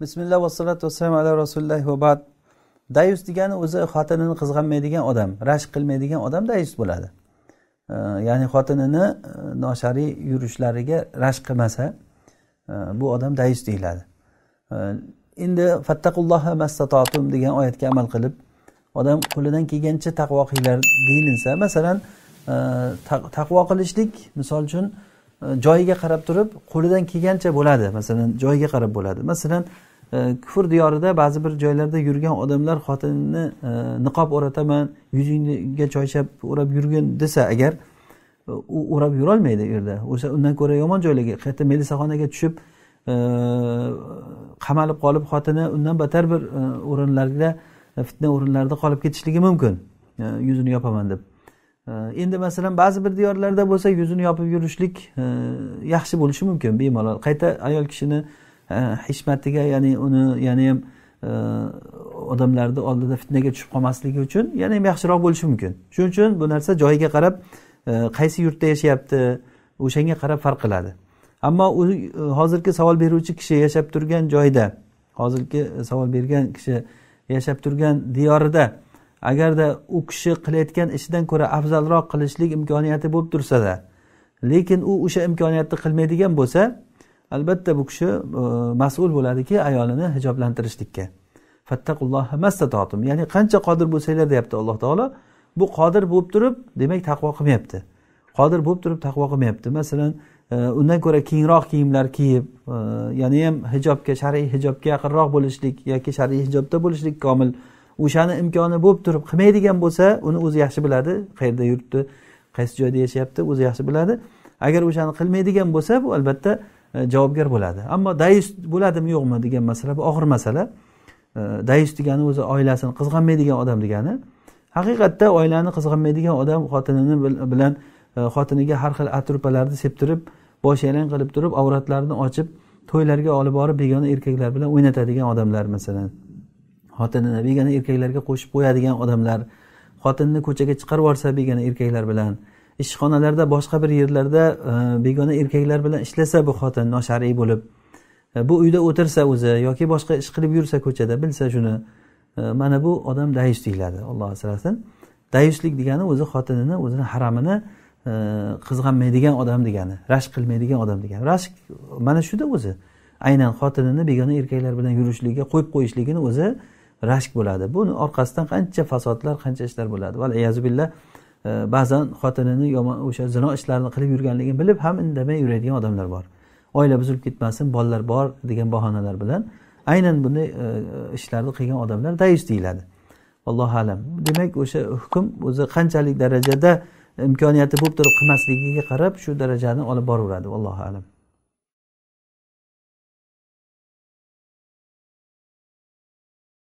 bismillah vassalatu vassalam ala rasulillah va dayus degani o'zi xotinini qizg'anmaydigan odam rashk qilmaydigan odam dayus bo'ladi ya'ni xotinini e, noshariy yurishlariga rashk qilmasa e, bu odam dayus deyiladi e, endi fattaqulloha mastatotum degan oyatga amal qilib odam qo'lidan kelgancha taqvo qilinglar deyilinsa masalan taqvo qilishlik misol uchun joyiga qarab turib qo'lidan kelgancha bo'ladi masalan joyiga qarab bo'ladi masalan kufr diyorida ba'zi bir joylarda yurgan odamlar xotinini e, niqob o'rataman yuzingga choyshab o'rab yurgin desa agar e, u o'rab yurolmaydi u yerda o'sha undan ko'ra yomon joylarga qayerda melisaxonaga tushib e, qamalib qolib xotini undan battar bir o'rinlarda fitna o'rinlarida qolib ketishligi mumkin yuzini yopaman deb endi masalan ba'zi bir diyorlarda bo'lsa yuzini yopib yurishlik yaxshi bo'lishi mumkin bemalol qayta ayol kishini hikmatiga ya'ni uni yana ham e, odamlarni oldida fitnaga tushib qolmasligi uchun yana ham yaxshiroq bo'lishi mumkin shuning uchun bu narsa joyiga qarab e, qaysi yurtda yashayapti o'shanga qarab farq qiladi ammo u e, hozirgi savol beruvchi kishi yashab turgan joyda hozirgi savol bergan kishi yashab turgan diyorida agarda u kishi qilayotgan ishidan ko'ra afzalroq qilishlik imkoniyati bo'lib tursada lekin u o'sha imkoniyatni qilmaydigan bo'lsa albatta bu kishi e, mas'ul bo'ladiki ayolini hijoblantirishlikka fattaqulloha mastatotim ya'ni qancha qodir bo'lsanglar deyapti alloh taolo bu qodir bo'lib turib demak taqvo qilmayapti qodir bo'lib turib taqvo qilmayapti masalan e, undan ko'ra kengroq kiyimlar kiyib e, yana ham hijobga shar'iy hijobga yaqinroq bo'lishlik yoki shar'iy hijobda bo'lishlik komil o'shani imkoni bo'lib turib qilmaydigan bo'lsa uni o'zi yaxshi biladi qayerda yuribdi qaysi joyda yashayapti o'zi yaxshi biladi agar o'shani qilmaydigan bo'lsa bu albatta E, javobgar bo'ladi ammo dayust bo'ladimi yo'qmi degan masala bu og'ir masala e, dayust degani o'zi oilasini qizg'anmaydigan odam degani haqiqatda oilani qizg'anmaydigan odam xotinini bilan e, xotiniga har xil atrupalarni septirib bosh yalang qilib turib avratlarini ochib to'ylarga olib borib begona erkaklar bilan o'ynatadigan odamlar masalan xotinini begona erkaklarga qo'shib qo'yadigan odamlar xotinni ko'chaga chiqarib yuborsa begona erkaklar bilan ishxonalarda boshqa bir yerlarda e, begona erkaklar bilan ishlasa bu xotin noshariy bo'lib e, bu uyda o'tirsa o'zi yoki boshqa ish qilib yursa ko'chada bilsa shuni e, mana bu odam dayus deyiladi olloh asrasin dayuslik degani o'zi xotinini o'zini haramini qizg'anmaydigan odam degani rashk qilmaydigan odam degani rashk mana shuda o'zi aynan xotinini begona erkaklar bilan yurishligiga qo'yib qo'yishligini o'zi rashk bo'ladi buni orqasidan qancha fasodlar qancha ishlar bo'ladi val billah E, ba'zan xotinini yomon o'sha zino ishlarini qilib yurganligini bilib ham indamay yuradigan odamlar bor oila buzilib ketmasin bolalar bor degan bahonalar bilan aynan bunday e, ishlarni qilgan odamlar dais deyiladi allohu alam demak o'sha hukm o'zi qanchalik darajada imkoniyati bo'lib turib qilmasligiga qarab shu darajani olib boraveradi allohu alam